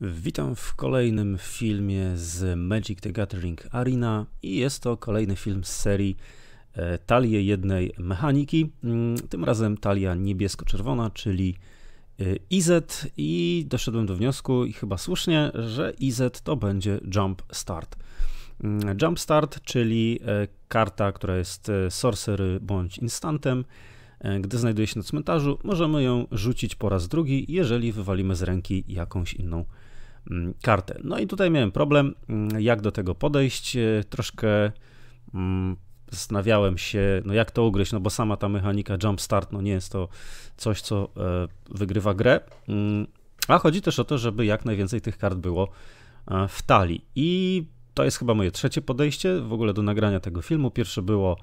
Witam w kolejnym filmie z Magic the Gathering Arena i jest to kolejny film z serii e, Talie jednej mechaniki. Mm, tym razem talia niebiesko-czerwona, czyli e, IZ i doszedłem do wniosku i chyba słusznie, że IZ to będzie Jump Start. Mm, Jump Start, czyli e, karta, która jest sorcery bądź instantem. Gdy znajduje się na cmentarzu, możemy ją rzucić po raz drugi, jeżeli wywalimy z ręki jakąś inną Mm, kartę. No i tutaj miałem problem, mm, jak do tego podejść. E, troszkę mm, zastanawiałem się, no jak to ugryźć, no bo sama ta mechanika jump start, no nie jest to coś, co e, wygrywa grę. A chodzi też o to, żeby jak najwięcej tych kart było e, w talii. I to jest chyba moje trzecie podejście w ogóle do nagrania tego filmu. Pierwsze było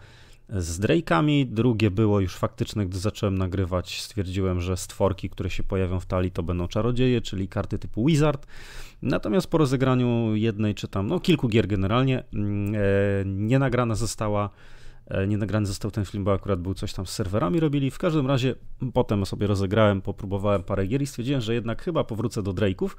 z Drake'ami, drugie było już faktyczne, gdy zacząłem nagrywać, stwierdziłem, że stworki, które się pojawią w talii to będą czarodzieje, czyli karty typu Wizard. Natomiast po rozegraniu jednej czy tam, no kilku gier generalnie, mm, e, nie nagrana została e, nie nagrany został ten film, bo akurat był coś tam z serwerami robili. W każdym razie mm, potem sobie rozegrałem, popróbowałem parę gier i stwierdziłem, że jednak chyba powrócę do Drake'ów.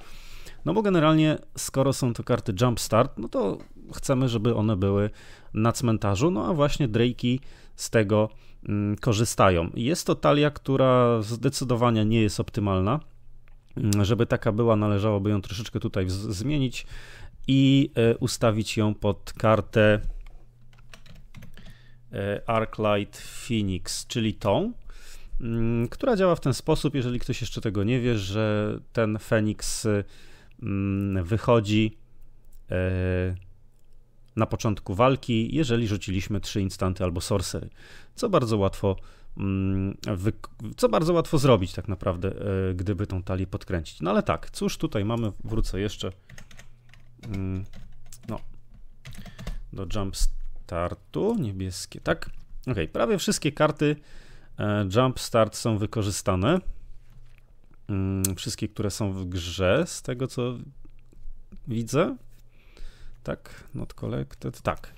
No bo generalnie, skoro są to karty jump start no to chcemy, żeby one były na cmentarzu, no a właśnie Drake'i z tego mm, korzystają. Jest to talia, która zdecydowanie nie jest optymalna. Mm, żeby taka była, należałoby ją troszeczkę tutaj zmienić i e, ustawić ją pod kartę e, Arclight Phoenix, czyli tą, mm, która działa w ten sposób, jeżeli ktoś jeszcze tego nie wie, że ten Phoenix wychodzi e, na początku walki, jeżeli rzuciliśmy trzy instanty albo sorcery, co bardzo łatwo mm, co bardzo łatwo zrobić tak naprawdę, e, gdyby tą talię podkręcić. No ale tak, cóż tutaj mamy, wrócę jeszcze mm, no, do jump startu, niebieskie, tak? Ok, prawie wszystkie karty e, jump start są wykorzystane. Mm, wszystkie, które są w grze, z tego co widzę tak? Not collected, tak.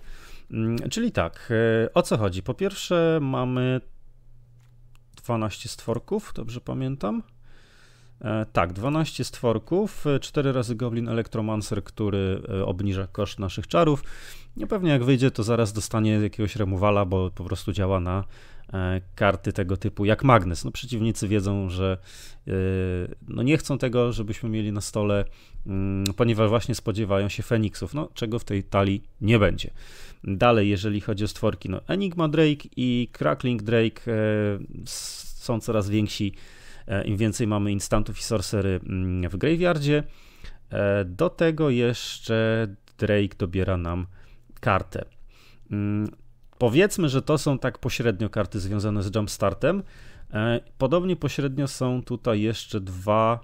Mm, czyli tak, e, o co chodzi? Po pierwsze mamy 12 stworków, dobrze pamiętam? E, tak, 12 stworków, 4 e, razy Goblin Elektromancer, który obniża koszt naszych czarów. Niepewnie jak wyjdzie, to zaraz dostanie jakiegoś remuwala, bo po prostu działa na E, karty tego typu, jak magnes. No, przeciwnicy wiedzą, że e, no, nie chcą tego, żebyśmy mieli na stole, mm, ponieważ właśnie spodziewają się Feniksów, no, czego w tej talii nie będzie. Dalej, jeżeli chodzi o stworki, no, Enigma Drake i Crackling Drake e, są coraz więksi, im więcej mamy instantów i sorcery mm, w graveyardzie. Do tego jeszcze Drake dobiera nam kartę. Mm, Powiedzmy, że to są tak pośrednio karty związane z Jumpstartem. E, podobnie pośrednio są tutaj jeszcze dwa,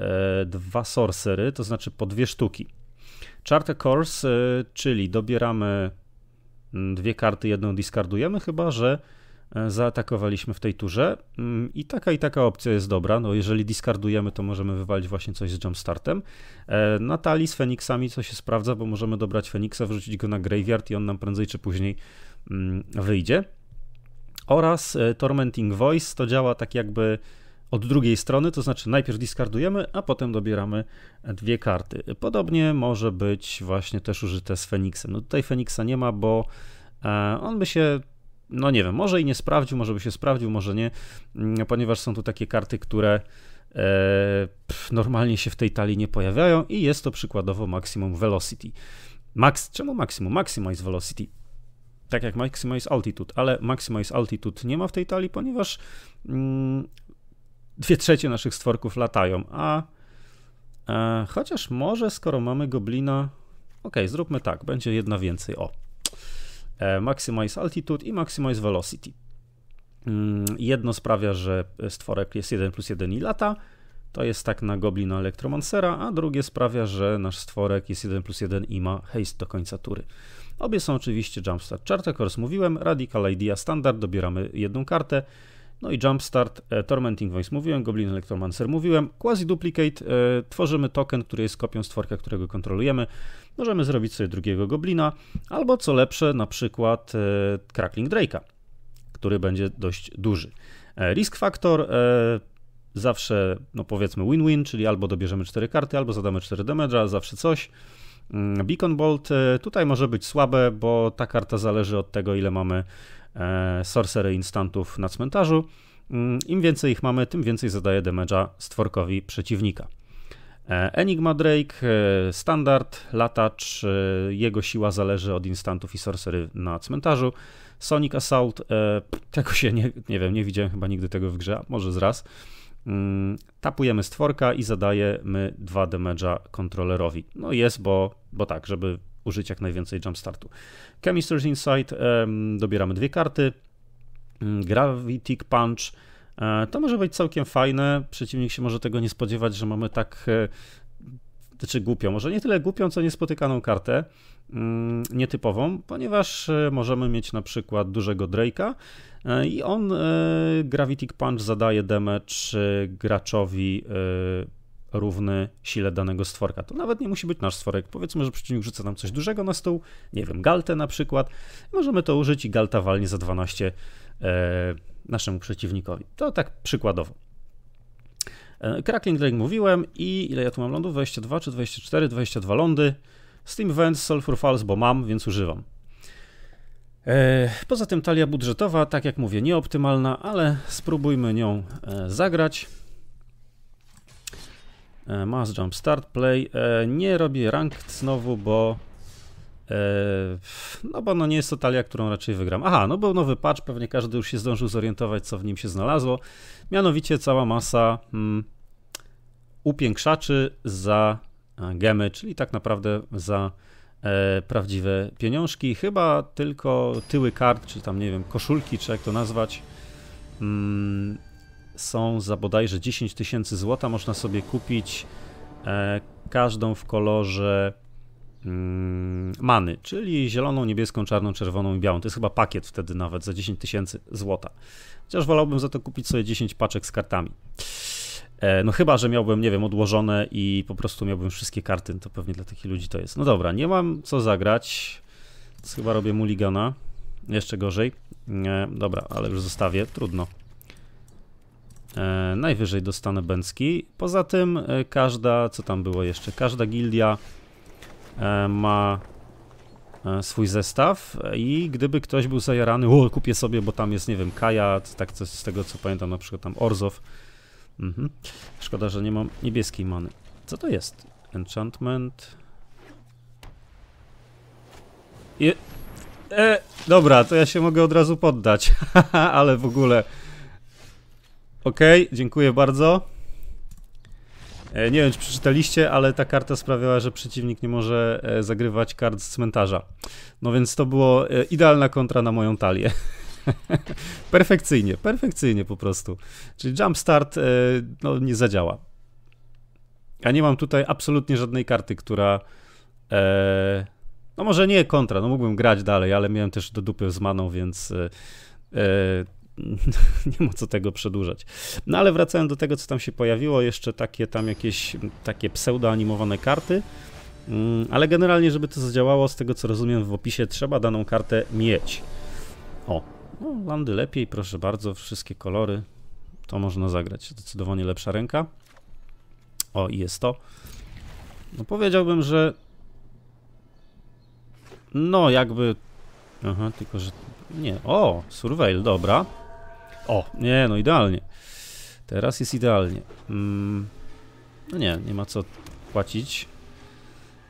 e, dwa sorcery, to znaczy po dwie sztuki. Charter Course, e, czyli dobieramy mm, dwie karty, jedną discardujemy, chyba że E, zaatakowaliśmy w tej turze mm, i taka i taka opcja jest dobra, no jeżeli discardujemy, to możemy wywalić właśnie coś z jumpstartem. E, na z Feniksami co się sprawdza, bo możemy dobrać Feniksa, wrzucić go na graveyard i on nam prędzej czy później mm, wyjdzie. Oraz e, Tormenting Voice to działa tak jakby od drugiej strony, to znaczy najpierw discardujemy, a potem dobieramy dwie karty. Podobnie może być właśnie też użyte z Feniksem. No tutaj Feniksa nie ma, bo on by się no nie wiem, może i nie sprawdził, może by się sprawdził, może nie, mm, ponieważ są tu takie karty, które e, normalnie się w tej talii nie pojawiają i jest to przykładowo Maximum Velocity. Max, czemu Maximum? Maximize Velocity. Tak jak Maximize Altitude, ale Maximize Altitude nie ma w tej talii, ponieważ mm, dwie trzecie naszych stworków latają, a e, chociaż może skoro mamy goblina, ok, zróbmy tak, będzie jedna więcej, o. E, maximize Altitude i Maximize Velocity. Mm, jedno sprawia, że stworek jest 1 plus 1 i lata. To jest tak na Goblina Elektromancera, a drugie sprawia, że nasz stworek jest 1 plus 1 i ma haste do końca tury. Obie są oczywiście Jumpstart Charter, jak już mówiłem, Radical Idea Standard, dobieramy jedną kartę. No i Jumpstart, e, Tormenting Voice mówiłem, Goblin Electromancer mówiłem, Quasi Duplicate, e, tworzymy token, który jest kopią stworka, którego kontrolujemy. Możemy zrobić sobie drugiego Goblina, albo co lepsze, na przykład e, Crackling Drake'a, który będzie dość duży. Risk Factor, zawsze, no powiedzmy win-win, czyli albo dobierzemy 4 karty, albo zadamy 4 damage'a, zawsze coś. Mm, Beacon Bolt tutaj może być słabe, bo ta karta zależy od tego, ile mamy E, sorcery instantów na cmentarzu. Mm, Im więcej ich mamy, tym więcej zadaje damage'a stworkowi przeciwnika. E, Enigma Drake, e, standard, latacz, jego siła zależy od instantów i sorcery na cmentarzu. Sonic Assault, tego się nie, nie wiem, nie widziałem chyba nigdy tego w grze, może zraz. Mm, tapujemy stworka i zadajemy dwa damage'a kontrolerowi. No jest, bo, bo tak, żeby użyć jak najwięcej jumpstartu. Chemistry's Insight, dobieramy dwie karty, mm, Gravity Punch, e, to może być całkiem fajne, przeciwnik się może tego nie spodziewać, że mamy tak, e, znaczy głupią, może nie tyle głupią, co niespotykaną kartę, mm, nietypową, ponieważ e, możemy mieć na przykład dużego Drake'a i on Gravity Punch zadaje damage graczowi równy sile danego stworka. To nawet nie musi być nasz stworek. Powiedzmy, że przeciwnik rzuca nam coś dużego na stół, nie wiem, galtę na przykład. Możemy to użyć i galta walnie za 12 e, naszemu przeciwnikowi. To tak przykładowo. Crackling e, Drake mówiłem i ile ja tu mam lądu? 22 czy 24? 22 lądy. Steam Vents, Sulfur Falls, bo mam, więc używam. E, poza tym talia budżetowa, tak jak mówię, nieoptymalna, ale spróbujmy nią e, zagrać. E, mass Jump Start Play. E, nie robię ranked znowu, bo e, no bo no nie jest to talia, którą raczej wygram. Aha, no był nowy patch, pewnie każdy już się zdążył zorientować, co w nim się znalazło. Mianowicie cała masa mm, upiększaczy za gemy, czyli tak naprawdę za e, prawdziwe pieniążki. Chyba tylko tyły kart, czy tam nie wiem, koszulki, czy jak to nazwać, mm, są za bodajże 10 tysięcy złota. Można sobie kupić e, każdą w kolorze mm, many, czyli zieloną, niebieską, czarną, czerwoną i białą. To jest chyba pakiet wtedy nawet za 10 tysięcy złota. Chociaż wolałbym za to kupić sobie 10 paczek z kartami. E, no chyba, że miałbym, nie wiem, odłożone i po prostu miałbym wszystkie karty, to pewnie dla takich ludzi to jest. No dobra, nie mam co zagrać, więc chyba robię ligana. Jeszcze gorzej. dobra, ale już zostawię, trudno. E, najwyżej dostanę Bęcki. Poza tym e, każda, co tam było jeszcze, każda gildia e, ma swój zestaw i gdyby ktoś był zajarany, o kupię sobie, bo tam jest, nie wiem, Kaja, tak coś z tego co pamiętam, na przykład tam Orzow. Mhm. Szkoda, że nie mam niebieskiej many. Co to jest? Enchantment... Je... E, dobra, to ja się mogę od razu poddać, ale w ogóle... Okej, okay, dziękuję bardzo. E, nie wiem, czy przeczytaliście, ale ta karta sprawiała, że przeciwnik nie może e, zagrywać kart z cmentarza. No więc to było e, idealna kontra na moją talię. perfekcyjnie, perfekcyjnie po prostu. Czyli jump no, nie zadziała. Ja nie mam tutaj absolutnie żadnej karty, która. E, no może nie kontra, no mógłbym grać dalej, ale miałem też do dupy z maną, więc. E, nie ma co tego przedłużać. No ale wracając do tego, co tam się pojawiło, jeszcze takie tam jakieś mm, takie pseudoanimowane karty, mm, ale generalnie, żeby to zadziałało, z tego co rozumiem w opisie, trzeba daną kartę mieć. O, no, landy lepiej, proszę bardzo, wszystkie kolory, to można zagrać, zdecydowanie lepsza ręka. O, i jest to. No powiedziałbym, że no jakby Aha, tylko że. Nie. O, Surveil, dobra. O, nie, no idealnie. Teraz jest idealnie. Mm, no nie, nie ma co płacić.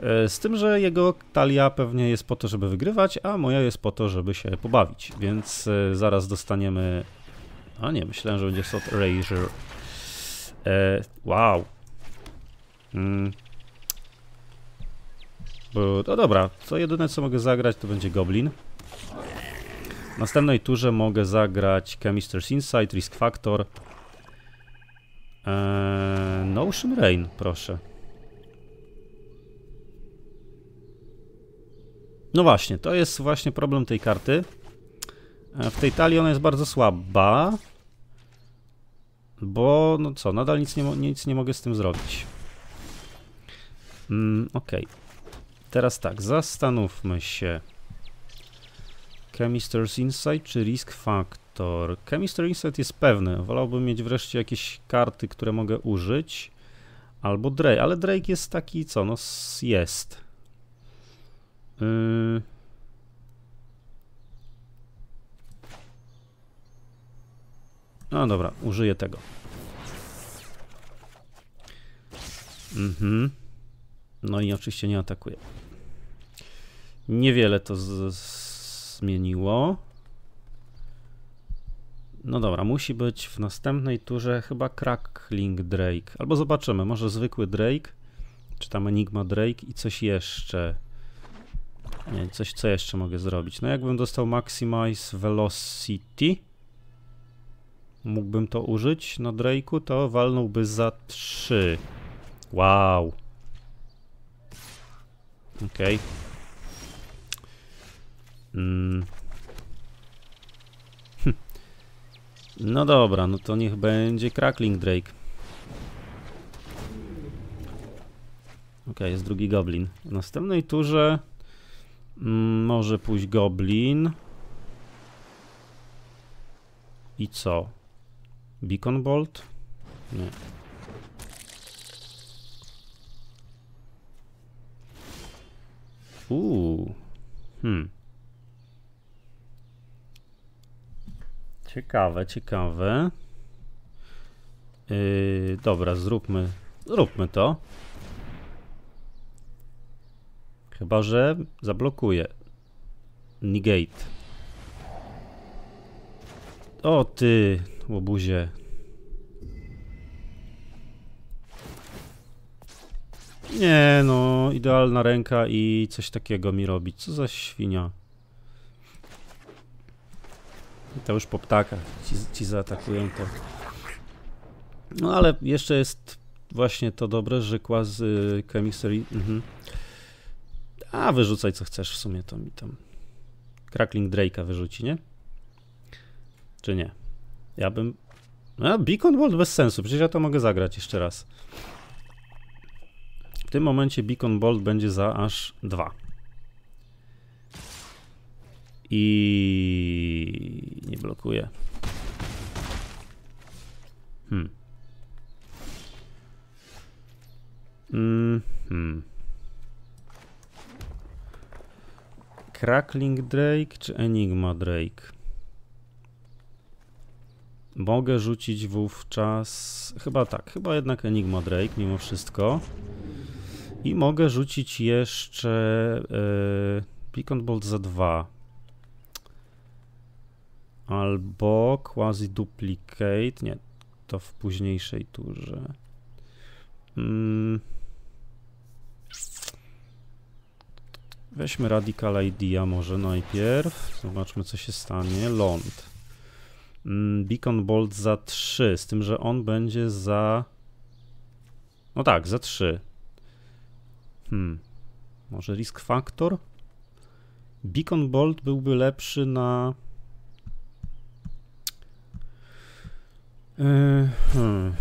E, z tym, że jego talia pewnie jest po to, żeby wygrywać, a moja jest po to, żeby się pobawić. Więc e, zaraz dostaniemy... A nie, myślałem, że będzie slot Erasure. E, wow. Mm. No dobra, co jedyne co mogę zagrać to będzie Goblin. W następnej turze mogę zagrać Chemistry's Insight, Risk Factor. Eee, Notion Rain, proszę. No właśnie, to jest właśnie problem tej karty. Eee, w tej talii ona jest bardzo słaba, bo no co, nadal nic nie, nic nie mogę z tym zrobić. Mm, ok. Teraz tak, zastanówmy się. Chemisters Insight czy Risk Factor? Chemistry Insight jest pewny. Wolałbym mieć wreszcie jakieś karty, które mogę użyć. Albo Drake, ale Drake jest taki, co no jest. Yy... No dobra, użyję tego. Mhm. No i oczywiście nie atakuje. Niewiele to z, z zmieniło. No dobra, musi być w następnej turze chyba Crackling Drake. Albo zobaczymy, może zwykły Drake, czy tam Enigma Drake i coś jeszcze. Nie, coś co jeszcze mogę zrobić. No jakbym dostał Maximize Velocity, mógłbym to użyć na Drake'u, to walnąłby za 3. Wow. Okej. Okay. Mm. Hm. No dobra, no to niech będzie Crackling Drake. Ok, jest drugi Goblin. W następnej turze mm, może pójść Goblin. I co? Beacon Bolt? Nie. Uuu. Hmm. Ciekawe, ciekawe. Yy, dobra, zróbmy, zróbmy to. Chyba, że zablokuje. Negate. O ty, łobuzie. Nie no, idealna ręka i coś takiego mi robić. Co za świnia. I to już po ptakach ci, ci zaatakują to. No ale jeszcze jest właśnie to dobre, że kłaz y, chemistry... Mhm. A wyrzucaj co chcesz w sumie, to mi tam... Crackling Drake'a wyrzuci, nie? Czy nie? Ja bym... No, Beacon bolt bez sensu, przecież ja to mogę zagrać jeszcze raz. W tym momencie Beacon Bolt będzie za aż 2. I nie blokuje. Hmm. Mm -hmm. Crackling Drake czy Enigma Drake? Mogę rzucić wówczas... Chyba tak, chyba jednak Enigma Drake mimo wszystko. I mogę rzucić jeszcze... Yy, e, Beacon Bolt za dwa albo quasi duplicate, nie, to w późniejszej turze. Mm. Weźmy Radical Idea może najpierw, zobaczmy co się stanie. Lond. Mm, Beacon Bolt za 3, z tym, że on będzie za... No tak, za 3. Hmm. Może Risk Factor? Beacon Bolt byłby lepszy na E, hmm.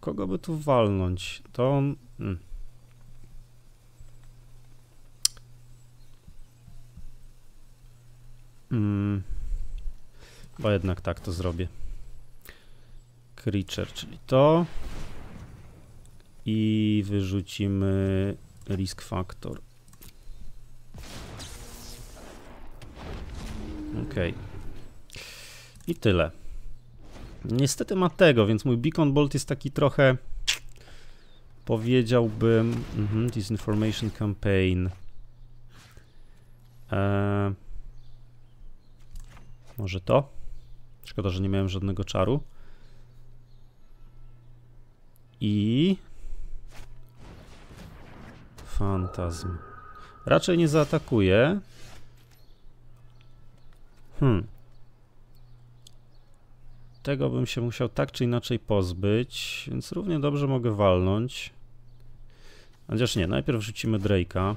Kogo by tu walnąć? To. Hmm. Hmm. Bo jednak tak to zrobię. Creature, czyli to. I wyrzucimy risk factor. Okej. Okay. I tyle. Niestety ma tego, więc mój Beacon Bolt jest taki trochę, powiedziałbym, mhm, Disinformation Campaign. Eee, może to? Szkoda, że nie miałem żadnego czaru. I... Fantazm. Raczej nie zaatakuje. Hmm. Tego bym się musiał tak czy inaczej pozbyć, więc równie dobrze mogę walnąć. Chociaż nie, najpierw rzucimy Drake'a.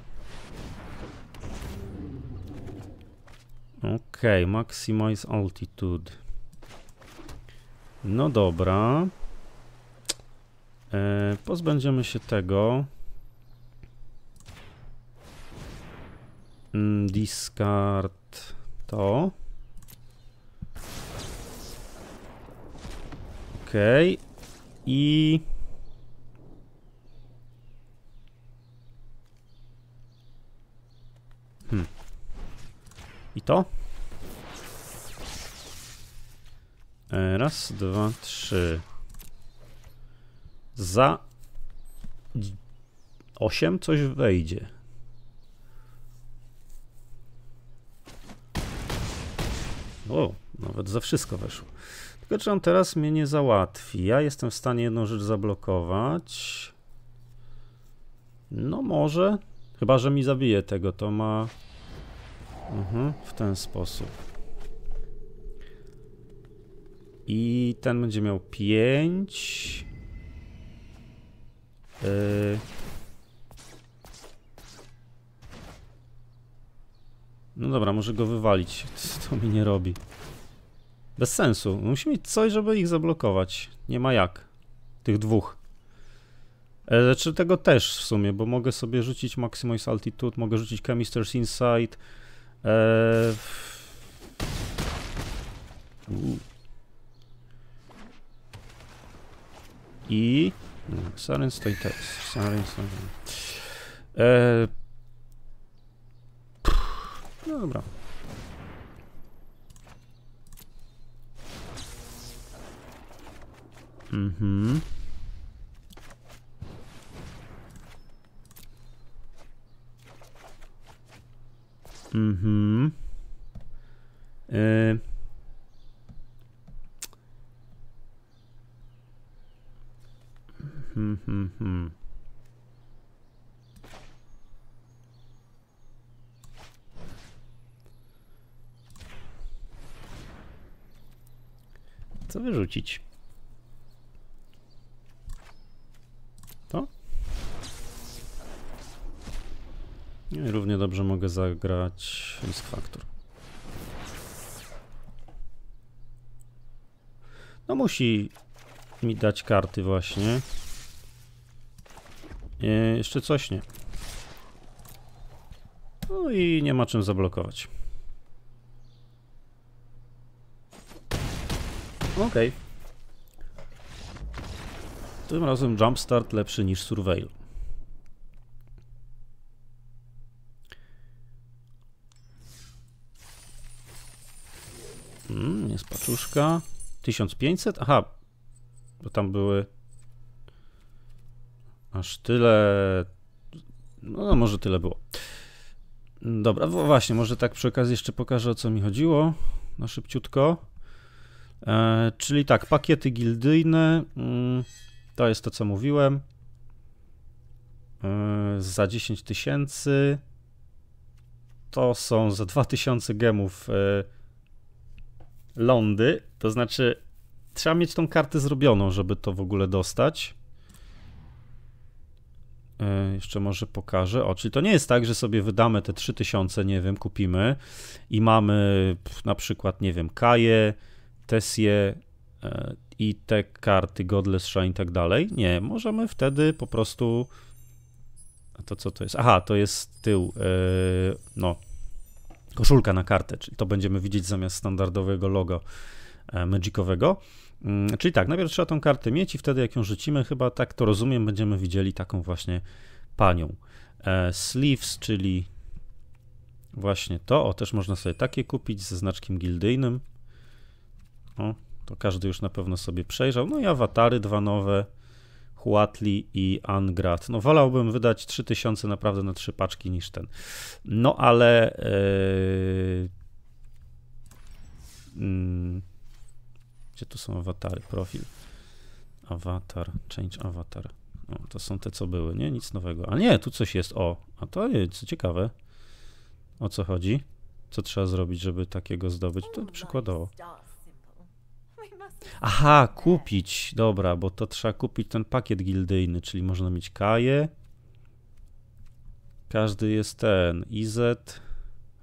Okej, okay, maximize altitude. No dobra. E, pozbędziemy się tego. Mm, discard to. Okej. Okay. I... Hmm. I to? E, raz, dwa, trzy. Za... osiem coś wejdzie. O, nawet za wszystko weszło. Tylko, czy on teraz mnie nie załatwi. Ja jestem w stanie jedną rzecz zablokować. No może. Chyba, że mi zabije tego, to ma... Mhm, w ten sposób. I ten będzie miał 5. Yy... No dobra, może go wywalić. to mi nie robi? Bez sensu. Musi mieć coś, żeby ich zablokować. Nie ma jak. Tych dwóch. E, znaczy czy tego też w sumie, bo mogę sobie rzucić Maximize Altitude, mogę rzucić Chemisters Insight. E, I... Saren stoi też. Saren e, No Dobra. Mhm. Mhm. Yy. Hmm, hmm, hmm. Co wyrzucić? I równie dobrze mogę zagrać Risk Factor. No musi mi dać karty właśnie. I e, jeszcze coś nie. No i nie ma czym zablokować. Okej. Okay. Tym razem jumpstart lepszy niż surveil. paczuszka. 1500? Aha, bo tam były aż tyle. No, no może tyle było. Dobra, właśnie, może tak przy okazji jeszcze pokażę o co mi chodziło na no, szybciutko. E, czyli tak, pakiety gildyjne. Mm, to jest to, co mówiłem. E, za 10 tysięcy. To są za 2000 gemów. E, lądy, to znaczy trzeba mieć tą kartę zrobioną, żeby to w ogóle dostać. E, jeszcze może pokażę. O, czyli to nie jest tak, że sobie wydamy te 3000, nie wiem, kupimy i mamy na przykład, nie wiem, Kaję, Tesję e, i te karty Godless Shine i tak dalej. Nie, możemy wtedy po prostu... A to co to jest? Aha, to jest tył. E, no, koszulka na kartę, czyli to będziemy widzieć zamiast standardowego logo e, Magicowego. Mm, czyli tak, najpierw trzeba tą kartę mieć i wtedy jak ją rzucimy, chyba tak to rozumiem, będziemy widzieli taką właśnie panią. E, sleeves, czyli właśnie to, o też można sobie takie kupić ze znaczkiem gildyjnym. O, to każdy już na pewno sobie przejrzał. No i awatary dwa nowe. Huatli i Angrad. No wolałbym wydać 3000 naprawdę na trzy paczki niż ten. No ale yy... Gdzie tu są awatary? Profil. Awatar, change avatar. O, to są te, co były, nie? Nic nowego. A nie, tu coś jest. O, a to jest co ciekawe. O co chodzi? Co trzeba zrobić, żeby takiego zdobyć? To przykładowo. Aha, kupić, dobra, bo to trzeba kupić ten pakiet gildyjny, czyli można mieć kaję. E. Każdy jest ten, Izet,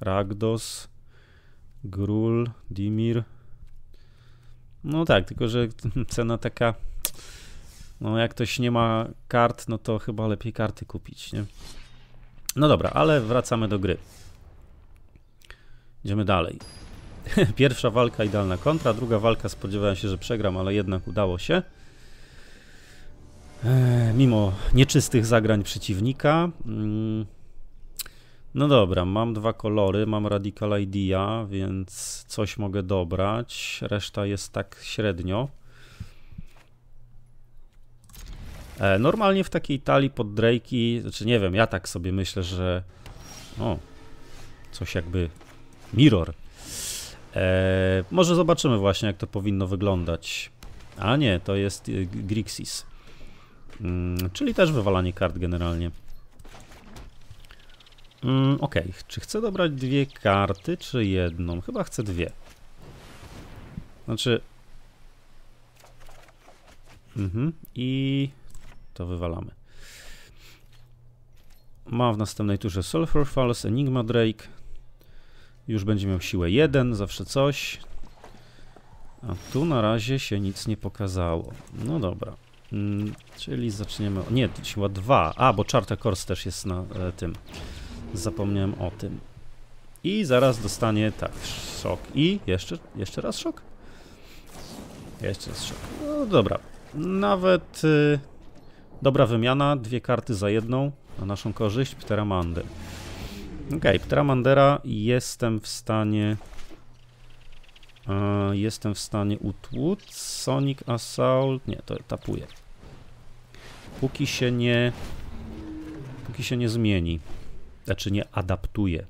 Ragdos, Grul, Dimir. No tak, tylko że cena taka, no jak ktoś nie ma kart, no to chyba lepiej karty kupić, nie? No dobra, ale wracamy do gry. Idziemy dalej. Pierwsza walka idealna kontra, druga walka spodziewałem się, że przegram, ale jednak udało się. E, mimo nieczystych zagrań przeciwnika. Mm, no dobra, mam dwa kolory, mam Radical Idea, więc coś mogę dobrać. Reszta jest tak średnio. E, normalnie w takiej talii pod Drake'i, znaczy nie wiem, ja tak sobie myślę, że o, coś jakby mirror Eee, może zobaczymy właśnie, jak to powinno wyglądać. A nie, to jest y, Grixis. Mm, czyli też wywalanie kart generalnie. Mm, ok, czy chcę dobrać dwie karty, czy jedną? Chyba chcę dwie. Znaczy... Mhm, i to wywalamy. Ma w następnej turze Sulfur Falls, Enigma Drake, już będzie miał siłę 1, zawsze coś. A tu na razie się nic nie pokazało. No dobra. Mm, czyli zaczniemy... Nie, siła 2. A, bo Charter kors też jest na e, tym. Zapomniałem o tym. I zaraz dostanie, tak, szok. I jeszcze, jeszcze raz szok? Jeszcze raz szok. No dobra. Nawet y, dobra wymiana. Dwie karty za jedną na naszą korzyść. Pteramander. Okej, okay, Ptramandera jestem w stanie... E, jestem w stanie utłuc. Sonic Assault... Nie, to tapuje. Póki się nie... Póki się nie zmieni. Znaczy nie adaptuje.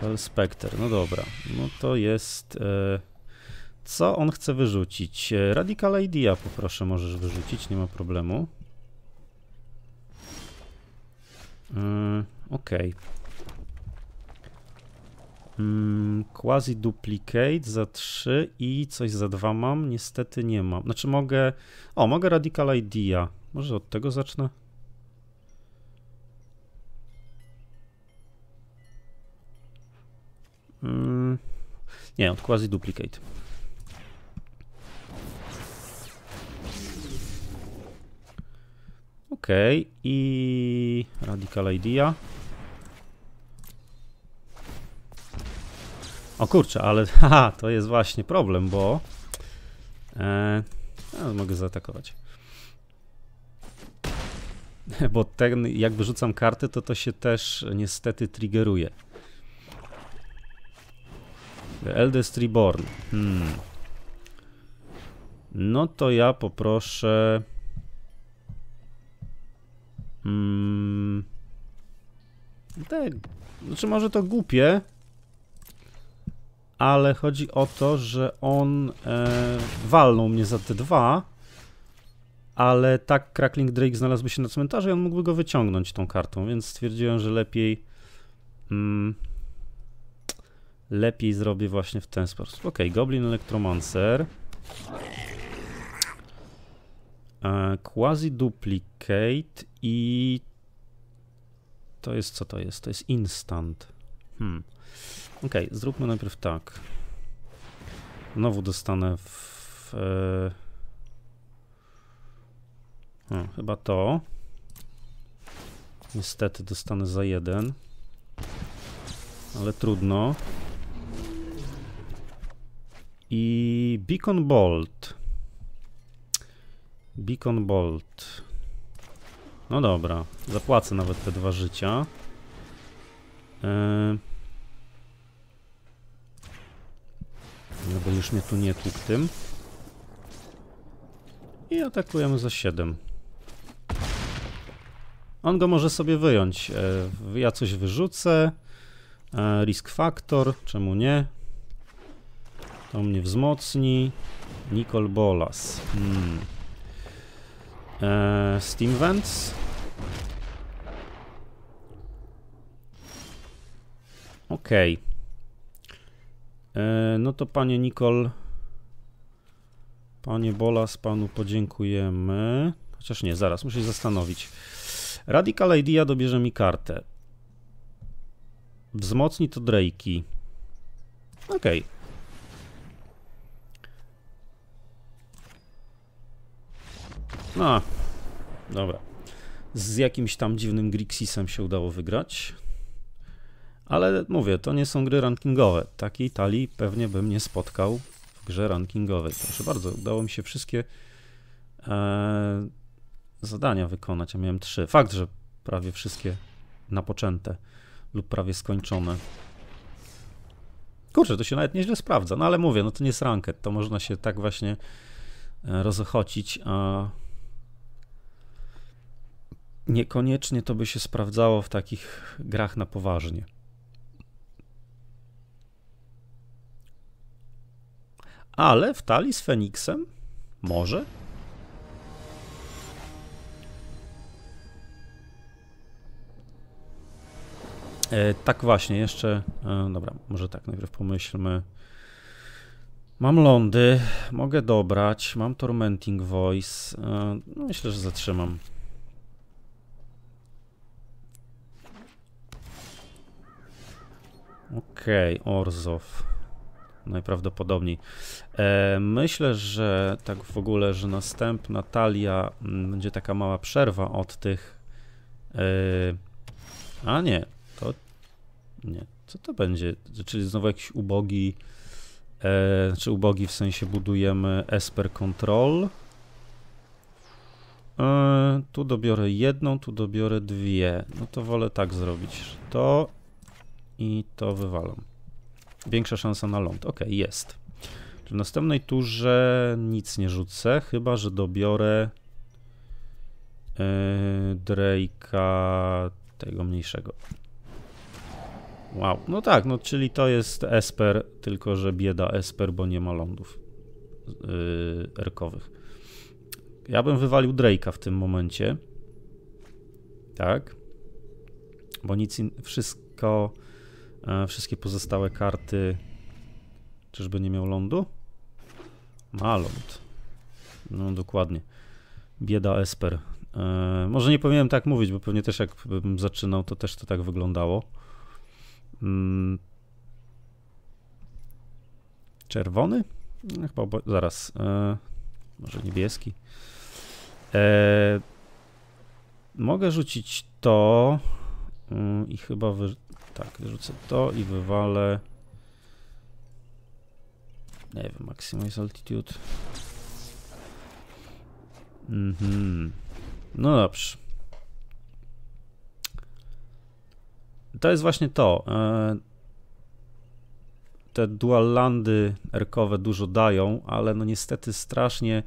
Fell Specter, no dobra. No to jest... E, co on chce wyrzucić? E, Radical Idea poproszę, możesz wyrzucić, nie ma problemu. Mm, Okej. Mm, quasi duplicate za 3 i coś za 2 mam. Niestety nie mam. Znaczy mogę... O, mogę radical idea. Może od tego zacznę? Mm, nie, od quasi duplicate. Ok, i Radical Idea. O kurczę, ale haha, to jest właśnie problem, bo... E, no, mogę zaatakować. Bo ten, jak wyrzucam karty, to to się też niestety triggeruje. Eldest Reborn. Hmm. No to ja poproszę Hmm. Te, znaczy może to głupie, ale chodzi o to, że on e, walnął mnie za te dwa, ale tak Crackling Drake znalazłby się na cmentarzu i on mógłby go wyciągnąć tą kartą, więc stwierdziłem, że lepiej mm, lepiej zrobię właśnie w ten sposób. Ok, Goblin Electromancer. E, Quasi Duplicate i to jest co to jest? To jest instant. Hmm. Ok, zróbmy najpierw tak. Znowu dostanę w. Hmm, chyba to. Niestety dostanę za jeden. Ale trudno. I Beacon Bolt. Beacon Bolt. No dobra, zapłacę nawet te dwa życia. Yy... No bo już mnie tu nie tłuk tym. I atakujemy za 7. On go może sobie wyjąć. E, ja coś wyrzucę. E, risk Factor, czemu nie? To mnie wzmocni. Nicol Bolas. Hmm. Eee, Steam Vents. Okej. Okay. Eee, no to panie Nikol, panie Bolas, panu podziękujemy. Chociaż nie, zaraz, muszę się zastanowić. Radical Idea dobierze mi kartę. Wzmocni to Drake'i. Okej. Okay. No, dobra. Z jakimś tam dziwnym Grixisem się udało wygrać. Ale mówię, to nie są gry rankingowe. Takiej talii pewnie bym nie spotkał w grze rankingowej. Proszę bardzo, udało mi się wszystkie e, zadania wykonać, a miałem trzy. Fakt, że prawie wszystkie napoczęte lub prawie skończone. Kurczę, to się nawet nieźle sprawdza, no ale mówię, no to nie jest ranket. to można się tak właśnie e, rozochocić, a niekoniecznie to by się sprawdzało w takich grach na poważnie. Ale w talii z Feniksem? Może? E, tak właśnie, jeszcze... E, dobra, może tak najpierw pomyślmy. Mam lądy, mogę dobrać, mam Tormenting Voice. E, no myślę, że zatrzymam Okej, okay, Orzow. Najprawdopodobniej. E, myślę, że tak w ogóle, że następna talia mm, będzie taka mała przerwa od tych. E, a nie, to. Nie, co to będzie? Czyli znowu jakiś ubogi. E, znaczy ubogi w sensie budujemy Esper Control. E, tu dobiorę jedną, tu dobiorę dwie. No to wolę tak zrobić. To i to wywalam. Większa szansa na ląd. Ok, jest. W następnej turze nic nie rzucę, chyba że dobiorę yy, Drake'a tego mniejszego. Wow, no tak, no czyli to jest Esper, tylko że bieda Esper, bo nie ma lądów yy, e, erkowych. Ja bym wywalił Drake'a w tym momencie. Tak. Bo nic, in... wszystko E, wszystkie pozostałe karty... Czyżby nie miał lądu? Ma ląd. No dokładnie. Bieda Esper. E, może nie powinienem tak mówić, bo pewnie też jakbym zaczynał, to też to tak wyglądało. Mm. Czerwony? E, chyba zaraz. może niebieski. mogę rzucić to mm, i chyba wy- tak, wyrzucę to i wywalę. Nie wiem, maximize altitude. Mhm. No dobrze. To jest właśnie to. E, te dual landy erkowe dużo dają, ale no niestety strasznie.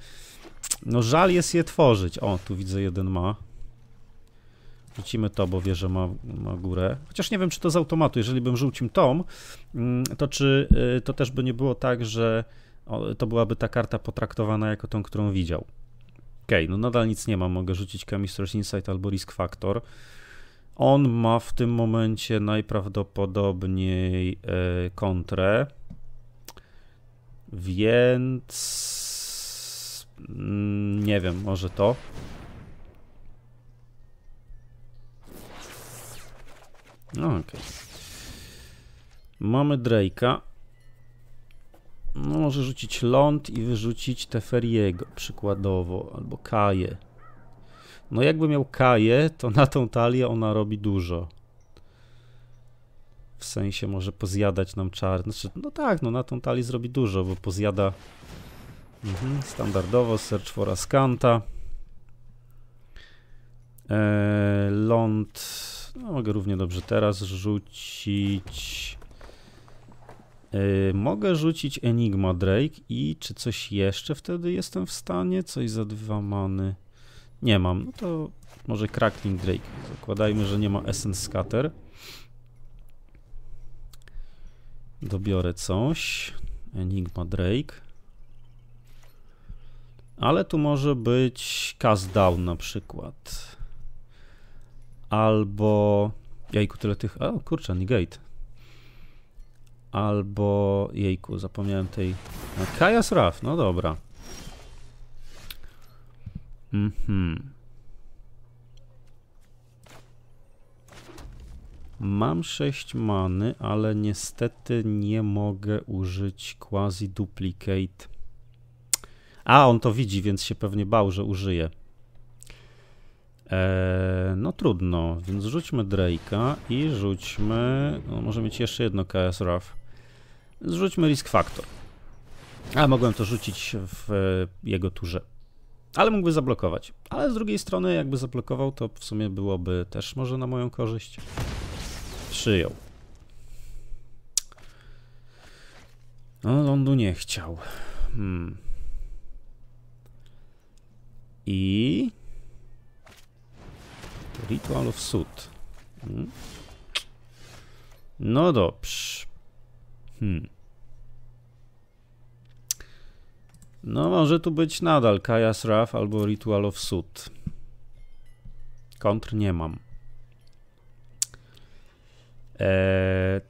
No żal jest je tworzyć. O, tu widzę jeden ma. Rzucimy to, bo wie, że ma, ma górę. Chociaż nie wiem, czy to z automatu. Jeżeli bym rzucił tom, mm, to czy y, to też by nie było tak, że to byłaby ta karta potraktowana jako tą, którą widział. Okej, okay, no nadal nic nie mam. Mogę rzucić Chemistry's Insight albo Risk Factor. On ma w tym momencie najprawdopodobniej y, kontrę, więc mm, nie wiem, może to. No okej. Okay. Mamy Drake'a. No może rzucić ląd i wyrzucić Teferiego przykładowo, albo Kaję. No jakby miał Kaję, to na tą talię ona robi dużo. W sensie może pozjadać nam czarny. Znaczy, no tak, no na tą talię zrobi dużo, bo pozjada mhm, standardowo Search for Askanta. Eee, ląd no, mogę równie dobrze teraz rzucić... Yy, mogę rzucić Enigma Drake i czy coś jeszcze wtedy jestem w stanie? Coś za dwa many. Nie mam, no to może Crackling Drake. Zakładajmy, że nie ma Essence Scatter. Dobiorę coś. Enigma Drake. Ale tu może być Cast Down na przykład albo jajku tyle tych, o kurczę, negate. Albo jejku, zapomniałem tej. Kajas Raf, no dobra. Mhm. Mam 6 many, ale niestety nie mogę użyć quasi duplicate. A, on to widzi, więc się pewnie bał, że użyje. Eee, no trudno, więc rzućmy Drake'a i rzućmy. No, może mieć jeszcze jedno KS RAF. Zrzućmy Risk Factor. A mogłem to rzucić w e, jego turze. Ale mógłby zablokować. Ale z drugiej strony, jakby zablokował, to w sumie byłoby też może na moją korzyść. Przyjął. No, lądu nie chciał. Hmm. I Ritual of Sud. Hmm? No dobrze. Hmm. No może tu być nadal Kajas Raf albo Ritual of Sud. Kontr nie mam. Eee...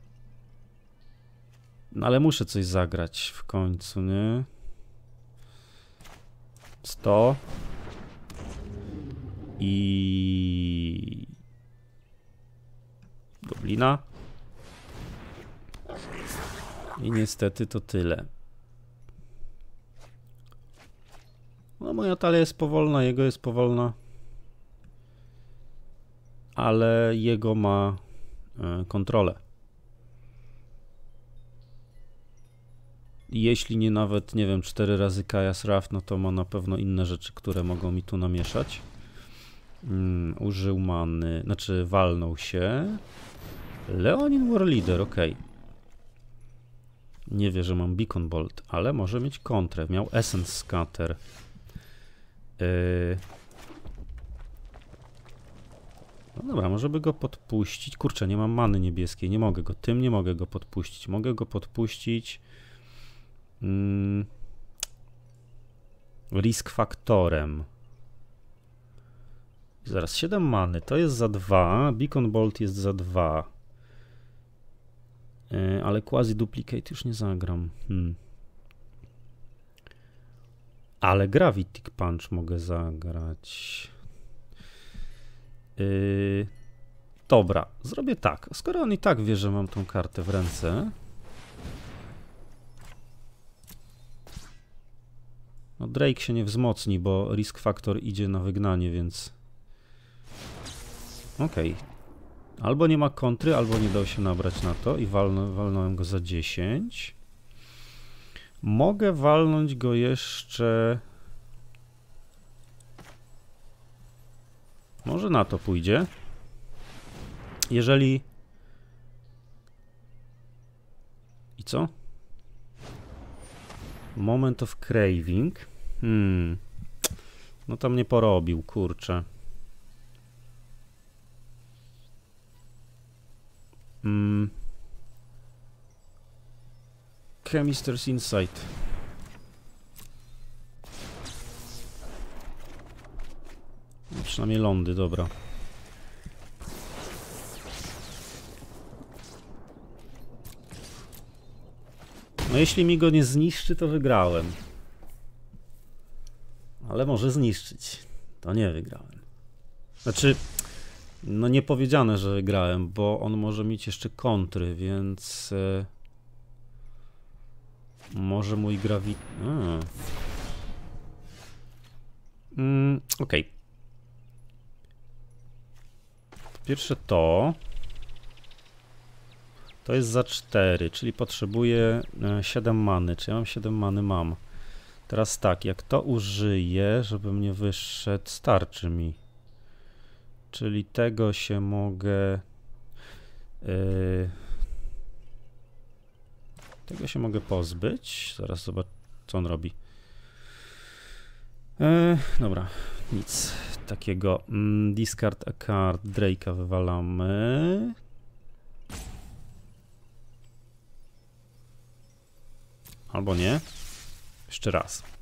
No ale muszę coś zagrać w końcu, nie? 100 i goblina. I niestety to tyle. No moja talia jest powolna, jego jest powolna. Ale jego ma e, kontrolę. Jeśli nie nawet, nie wiem, 4 razy Kajas Raft, no to ma na pewno inne rzeczy, które mogą mi tu namieszać. Mm, użył many, znaczy walnął się. Leonin Warleader, ok. Nie wie, że mam Beacon Bolt, ale może mieć kontrę. Miał Essence Scatter. Yy... No dobra, może by go podpuścić. Kurczę, nie mam many niebieskiej, nie mogę go. Tym nie mogę go podpuścić. Mogę go podpuścić... Mm... Risk faktorem. Zaraz, 7 many, to jest za 2, Beacon Bolt jest za 2. E, ale Quasi Duplicate już nie zagram. Hmm. Ale Gravity Punch mogę zagrać. Yy, dobra, zrobię tak. Skoro on i tak wie, że mam tą kartę w ręce, No Drake się nie wzmocni, bo risk factor idzie na wygnanie, więc Okej. Okay. Albo nie ma kontry, albo nie dał się nabrać na to i walnąłem go za 10. Mogę walnąć go jeszcze... Może na to pójdzie. Jeżeli... I co? Moment of craving. Hmm. No tam nie porobił, kurczę. Mm. Chemister's Insight. No, przynajmniej lądy, dobra. No jeśli mi go nie zniszczy, to wygrałem. Ale może zniszczyć. To nie wygrałem. Znaczy, no nie powiedziane, że grałem, bo on może mieć jeszcze kontry, więc... E, może mój grawi... Mm, Okej. Okay. Pierwsze to... To jest za 4, czyli potrzebuję 7 e, many. Czy ja mam 7 many? Mam. Teraz tak, jak to użyję, żeby mnie wyszedł, starczy mi. Czyli tego się mogę... Yy, tego się mogę pozbyć. Zaraz zobacz, co on robi. Yy, dobra, nic takiego. Mm, discard a card. Drake'a wywalamy. Albo nie. Jeszcze raz.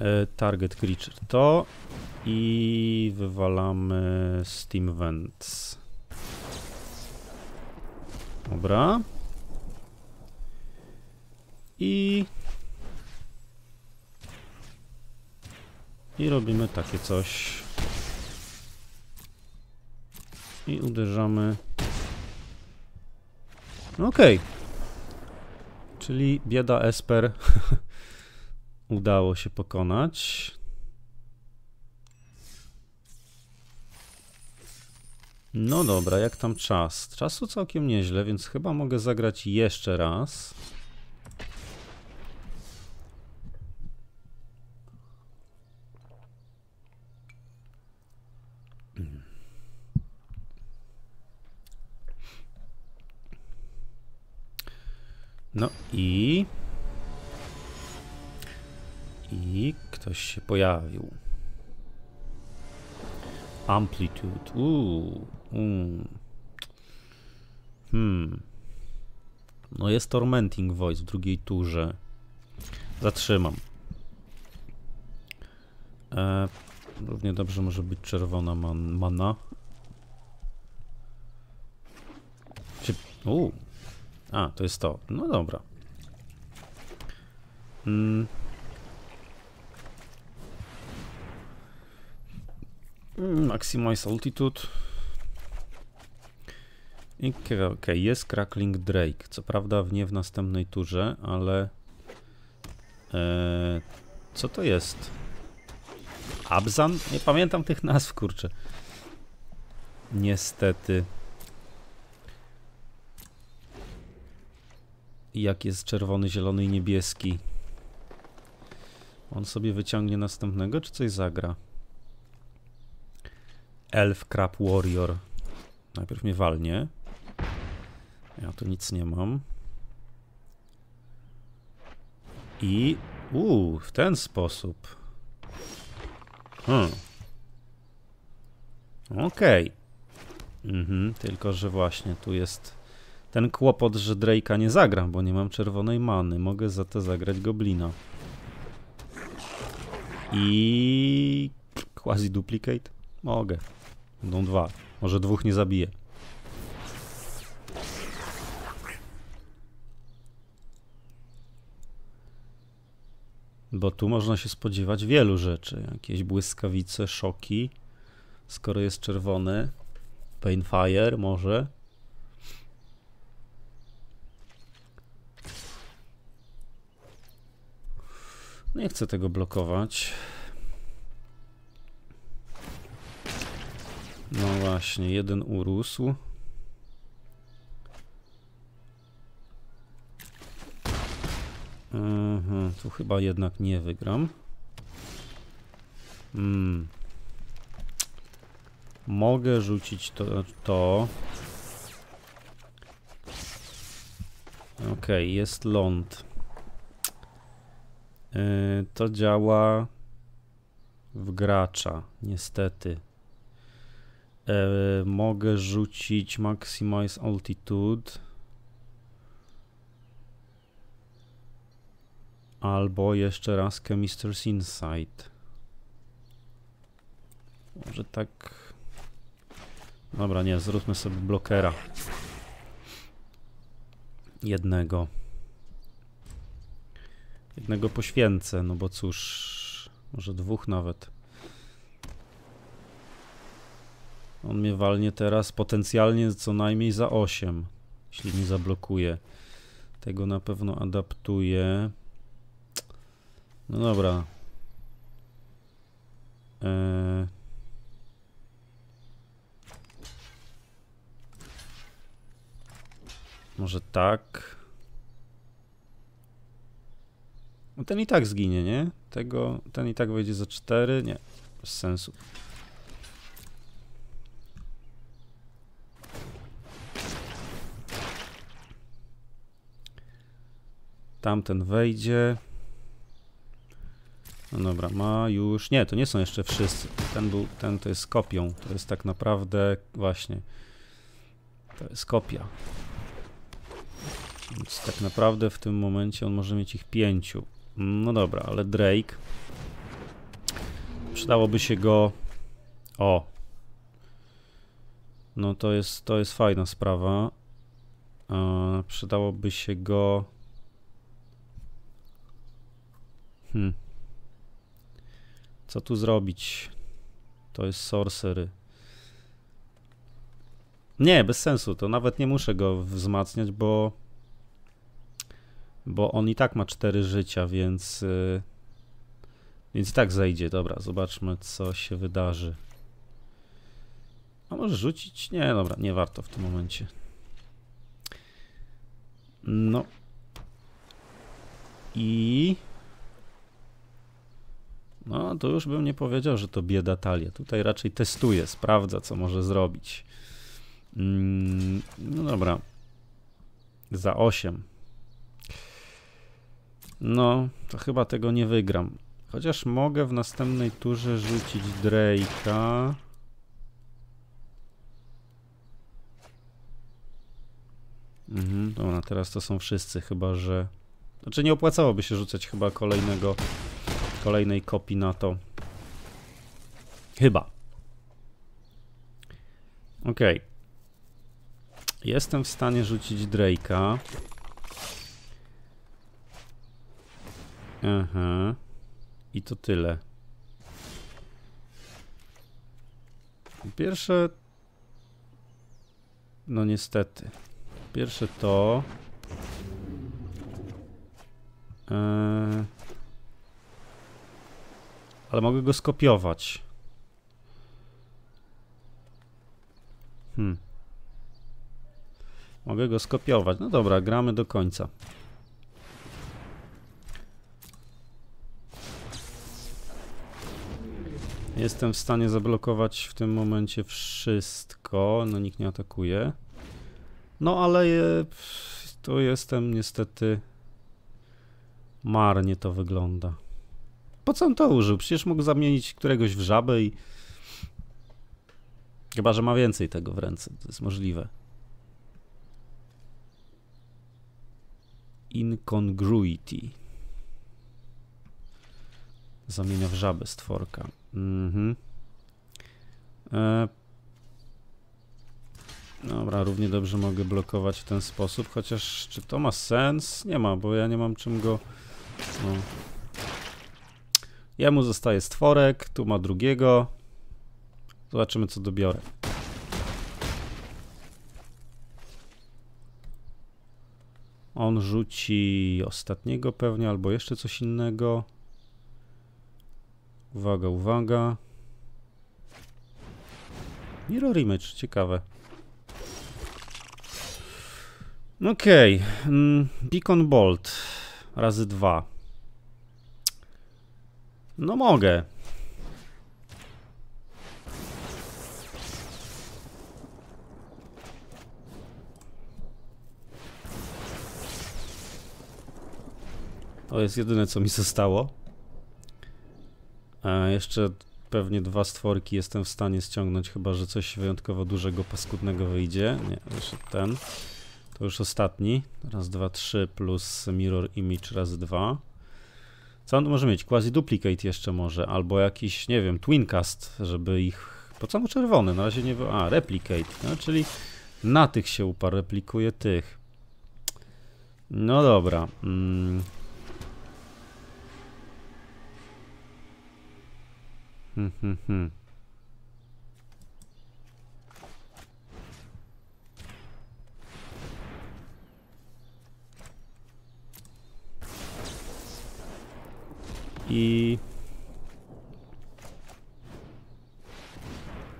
E, target Creature to i wywalamy Steam Vents. Dobra. I... I robimy takie coś. I uderzamy. okej. Okay. Czyli bieda Esper udało się pokonać. No dobra, jak tam czas? Czasu całkiem nieźle, więc chyba mogę zagrać jeszcze raz. No i i ktoś się pojawił. Amplitude. Uuu. Mm. Hmm. No jest Tormenting Voice w drugiej turze. Zatrzymam. E, równie dobrze może być czerwona man mana. Czy... Uuu. A, to jest to. No dobra. Mm. Maximize Altitude. I ok, jest Crackling Drake. Co prawda w nie w następnej turze, ale... E, co to jest? Abzan? Nie pamiętam tych nazw, kurczę. Niestety. Jak jest czerwony, zielony i niebieski? On sobie wyciągnie następnego, czy coś zagra? Elf Crab Warrior. Najpierw mnie walnie. Ja tu nic nie mam. I... Uuu, w ten sposób. Hmm. Okej. Okay. Mhm, tylko, że właśnie tu jest ten kłopot, że Drake'a nie zagram, bo nie mam czerwonej many. Mogę za to zagrać Goblina. I... quasi duplicate? Mogę. Będą dwa. Może dwóch nie zabije. Bo tu można się spodziewać wielu rzeczy. Jakieś błyskawice, szoki. Skoro jest czerwony. Painfire może. Nie chcę tego blokować. No właśnie, jeden urósł. Mhm, tu chyba jednak nie wygram. Hmm. Mogę rzucić to. to. Okej, okay, jest ląd. Yy, to działa w gracza, niestety. E, mogę rzucić Maximize Altitude. Albo jeszcze raz Chemistry's Insight. Może tak... Dobra, nie, zróbmy sobie blokera. Jednego. Jednego poświęcę, no bo cóż, może dwóch nawet. On mnie walnie teraz potencjalnie co najmniej za 8, jeśli nie zablokuje. Tego na pewno adaptuję. No dobra. Eee... Może tak. No ten i tak zginie, nie? Tego, ten i tak wejdzie za 4. Nie, bez sensu. Tamten wejdzie. No dobra, ma już... Nie, to nie są jeszcze wszyscy. Ten, był, ten to jest kopią. To jest tak naprawdę... Właśnie. To jest kopia. Więc tak naprawdę w tym momencie on może mieć ich pięciu. No dobra, ale Drake... Przydałoby się go... O! No to jest, to jest fajna sprawa. Eee, przydałoby się go... Hmm. Co tu zrobić? To jest sorcery. Nie, bez sensu. To nawet nie muszę go wzmacniać, bo bo on i tak ma 4 życia, więc y, więc i tak zejdzie. Dobra, zobaczmy co się wydarzy. A no, może rzucić? Nie, dobra, nie warto w tym momencie. No. I no, to już bym nie powiedział, że to bieda talia. Tutaj raczej testuje, sprawdza, co może zrobić. Mm, no dobra. Za 8. No, to chyba tego nie wygram. Chociaż mogę w następnej turze rzucić Drake'a. Mhm, dobra, teraz to są wszyscy, chyba że... Znaczy nie opłacałoby się rzucać chyba kolejnego kolejnej kopii na to. Chyba. Ok. Jestem w stanie rzucić Drake'a. Aha. I to tyle. Pierwsze... No niestety. Pierwsze to... Eee ale mogę go skopiować. Hmm. Mogę go skopiować. No dobra, gramy do końca. Jestem w stanie zablokować w tym momencie wszystko. No nikt nie atakuje. No ale je, tu jestem niestety... Marnie to wygląda po co on to użył? Przecież mógł zamienić któregoś w żabę i... Chyba, że ma więcej tego w ręce, to jest możliwe. Incongruity. Zamienia w żabę stworka. Mhm. E... Dobra, równie dobrze mogę blokować w ten sposób, chociaż czy to ma sens? Nie ma, bo ja nie mam czym go... No. Jemu zostaje stworek, tu ma drugiego. Zobaczymy, co dobiorę. On rzuci ostatniego pewnie, albo jeszcze coś innego. Uwaga, uwaga. Mirror image, ciekawe. Okej, okay. Mm, Beacon Bolt razy dwa. No mogę. To jest jedyne, co mi zostało. A e, jeszcze pewnie dwa stworki jestem w stanie ściągnąć, chyba że coś wyjątkowo dużego, paskudnego wyjdzie. Nie, jeszcze ten. To już ostatni. Raz, dwa, trzy plus mirror image, raz, dwa. Co on może mieć? Quasi duplicate jeszcze może, albo jakiś, nie wiem, twincast, żeby ich... Po co mu czerwony? Na razie nie... A, replicate, no, czyli na tych się upar, replikuje tych. No dobra. Mm. Hmm, hmm, hmm. i...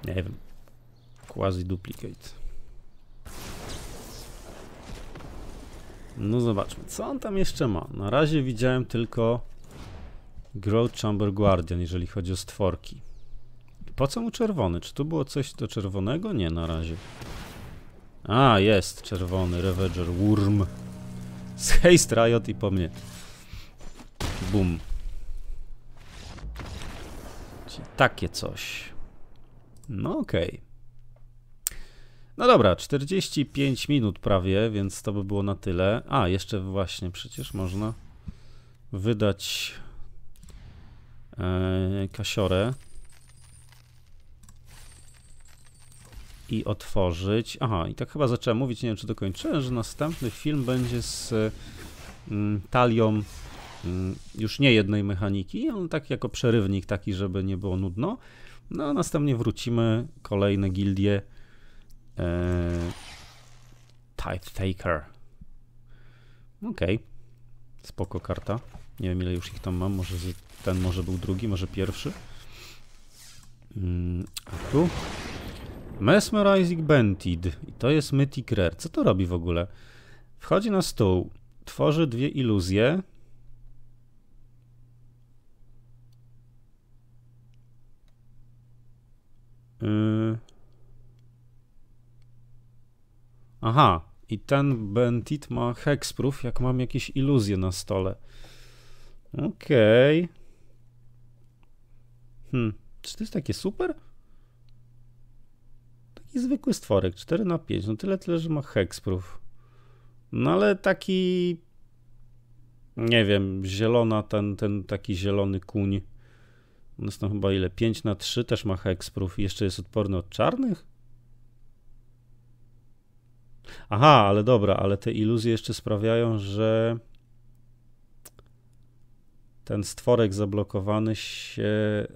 Nie wiem. Quasi duplicate. No zobaczmy, co on tam jeszcze ma. Na razie widziałem tylko Growth Chamber Guardian, jeżeli chodzi o stworki. Po co mu czerwony? Czy tu było coś do czerwonego? Nie, na razie. A, jest czerwony Ravager Worm. Z Haste Riot i po mnie. Boom takie coś. No okej. Okay. No dobra, 45 minut prawie, więc to by było na tyle. A, jeszcze właśnie przecież można wydać e, kasiorę i otworzyć. Aha, i tak chyba zacząłem mówić, nie wiem czy dokończyłem, że następny film będzie z mm, talią Mm, już nie jednej mechaniki, on tak jako przerywnik taki, żeby nie było nudno. No a następnie wrócimy, kolejne gildie e, Tithe Taker. Okej, okay. spoko karta. Nie wiem ile już ich tam mam, może ten może był drugi, może pierwszy. Mm, a tu? Mesmerizing Bentid. I to jest Mythic Rare. Co to robi w ogóle? Wchodzi na stół, tworzy dwie iluzje, Y, aha, i ten Bentit ma hexproof, jak mam jakieś iluzje na stole. Okej. Okay. Hmm, czy to jest takie super? Taki zwykły stworek, 4 na 5 no tyle, tyle, że ma hexproof. No ale taki, nie wiem, zielona, ten, ten taki zielony kuń. On jest tam chyba ile? 5 na 3 też ma hexproof i jeszcze jest odporny od czarnych? Aha, ale dobra, ale te iluzje jeszcze sprawiają, że ten stworek zablokowany się e,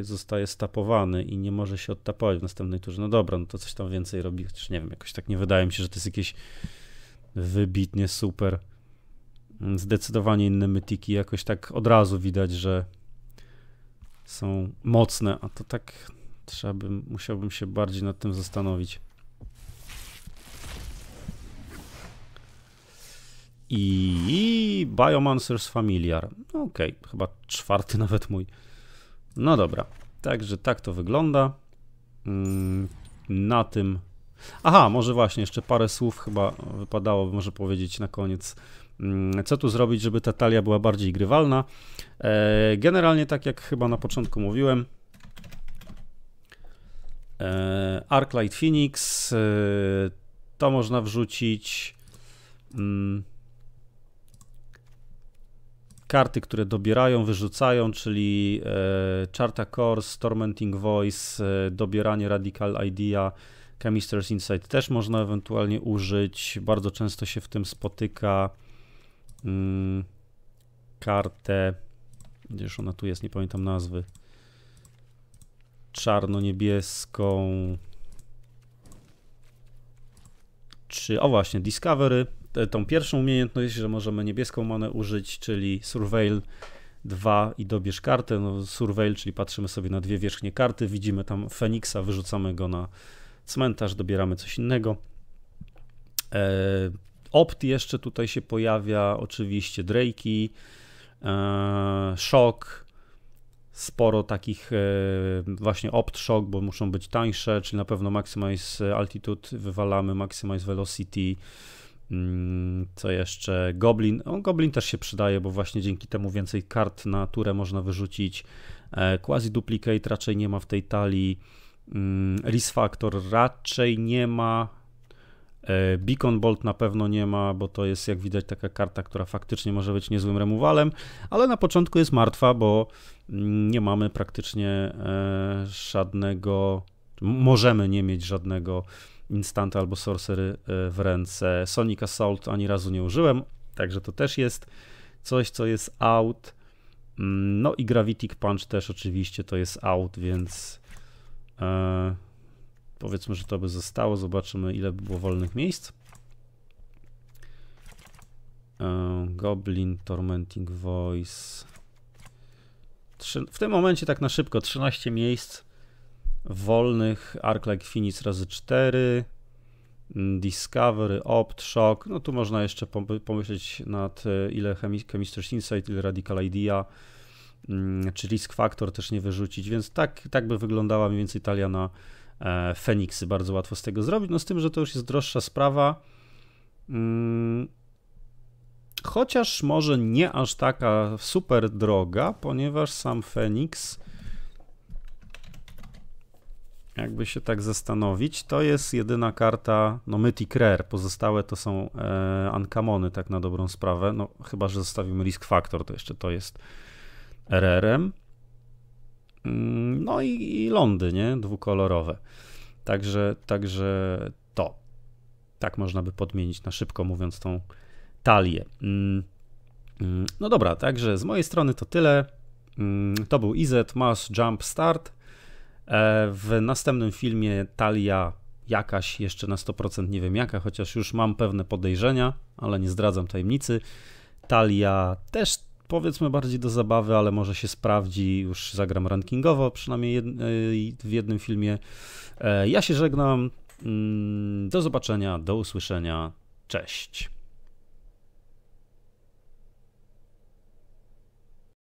zostaje stapowany i nie może się odtapować w następnej turze. No dobra, no to coś tam więcej robi, chociaż nie wiem, jakoś tak nie wydaje mi się, że to jest jakieś wybitnie super. Zdecydowanie inne mytiki, jakoś tak od razu widać, że są mocne, a to tak trzeba bym, musiałbym się bardziej nad tym zastanowić. I Biomancer's Familiar. Okej, okay, chyba czwarty nawet mój. No dobra, także tak to wygląda. Mm, na tym Aha, może właśnie jeszcze parę słów chyba wypadało może powiedzieć na koniec Mm, co tu zrobić, żeby ta talia była bardziej grywalna. E, generalnie, tak jak chyba na początku mówiłem, e, Arclight Phoenix e, to można wrzucić mm, karty, które dobierają, wyrzucają, czyli Charta Course, Tormenting Voice, dobieranie Radical Idea, Chemisters Insight też można ewentualnie użyć. Bardzo często się w tym spotyka Mm, kartę, gdzież ona tu jest, nie pamiętam nazwy, czarno-niebieską, czy, o właśnie, Discovery, tą pierwszą umiejętność, że możemy niebieską manę użyć, czyli Surveil 2 i dobierz kartę, no, Surveil, czyli patrzymy sobie na dwie wierzchnie karty, widzimy tam Feniksa, wyrzucamy go na cmentarz, dobieramy coś innego. E, opt jeszcze tutaj się pojawia, oczywiście Drake'i, e, Shock, sporo takich e, właśnie opt Shock, bo muszą być tańsze, czyli na pewno Maximize e, Altitude wywalamy, Maximize Velocity, mm, co jeszcze? Goblin. O, Goblin też się przydaje, bo właśnie dzięki temu więcej kart na turę można wyrzucić. Quasi Duplicate raczej nie ma w tej talii. Mm, Risk Factor raczej nie ma. E, beacon Bolt na pewno nie ma, bo to jest jak widać taka karta, która faktycznie może być niezłym removalem, ale na początku jest martwa, bo mm, nie mamy praktycznie e, żadnego, możemy nie mieć żadnego instanta albo sorcery e, w ręce. Sonic Assault ani razu nie użyłem, także to też jest coś, co jest out. Mm, no i Gravitic Punch też oczywiście to jest out, więc Powiedzmy, że to by zostało. Zobaczymy, ile by było wolnych miejsc. E, Goblin, Tormenting Voice. w tym momencie tak na szybko 13 miejsc wolnych. Arc Like Phoenix razy 4. Discovery, Opt, Shock. No tu można jeszcze pomyśleć nad e, ile Chemistry Insight, ile Radical Idea, mm, czy Risk Factor też nie wyrzucić, więc tak, tak by wyglądała mniej więcej talia na E, Feniksy. Bardzo łatwo z tego zrobić, no z tym, że to już jest droższa sprawa. Mm, chociaż może nie aż taka super droga, ponieważ sam Feniks, jakby się tak zastanowić, to jest jedyna karta, no Mythic Rare, pozostałe to są e, Ankamony, tak na dobrą sprawę, no chyba, że zostawimy Risk Factor, to jeszcze to jest RR-em. Mm, no i, i lądy, nie? Dwukolorowe. Także, także to. Tak można by podmienić na szybko mówiąc tą talię. Mm, mm, no dobra, także z mojej strony to tyle. To był Izet Mass Jump Start. E, w następnym filmie talia jakaś, jeszcze na 100% nie wiem jaka, chociaż już mam pewne podejrzenia, ale nie zdradzam tajemnicy. Talia też powiedzmy bardziej do zabawy, ale może się sprawdzi, już zagram rankingowo, przynajmniej e, w jednym filmie. E, ja się żegnam. Mm, do zobaczenia, do usłyszenia. Cześć.